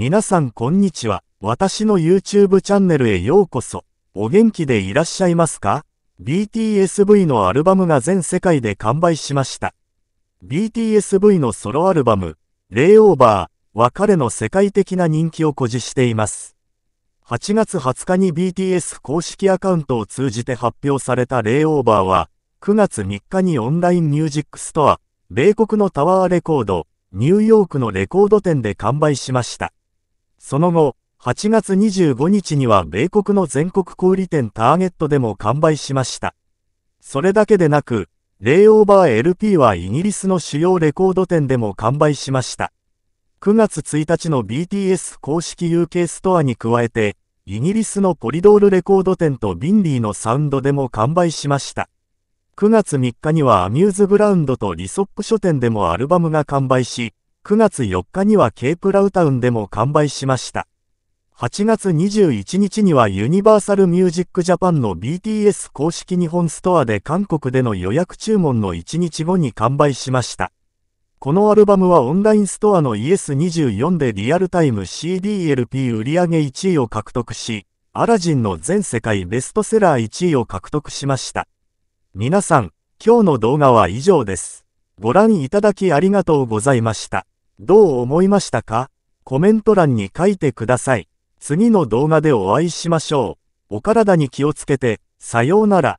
皆さんこんにちは。私の YouTube チャンネルへようこそ。お元気でいらっしゃいますか ?BTSV のアルバムが全世界で完売しました。BTSV のソロアルバム、レイオーバーは彼の世界的な人気を誇示しています。8月20日に BTS 公式アカウントを通じて発表されたレイオーバーは、9月3日にオンラインミュージックストア、米国のタワーレコード、ニューヨークのレコード店で完売しました。その後、8月25日には米国の全国小売店ターゲットでも完売しました。それだけでなく、レイオーバー LP はイギリスの主要レコード店でも完売しました。9月1日の BTS 公式 UK ストアに加えて、イギリスのポリドールレコード店とビンリーのサウンドでも完売しました。9月3日にはアミューズグラウンドとリソップ書店でもアルバムが完売し、9月4日にはケープラウタウンでも完売しました。8月21日にはユニバーサルミュージックジャパンの BTS 公式日本ストアで韓国での予約注文の1日後に完売しました。このアルバムはオンラインストアの ES24 でリアルタイム CDLP 売上1位を獲得し、アラジンの全世界ベストセラー1位を獲得しました。皆さん、今日の動画は以上です。ご覧いただきありがとうございました。どう思いましたかコメント欄に書いてください。次の動画でお会いしましょう。お体に気をつけて、さようなら。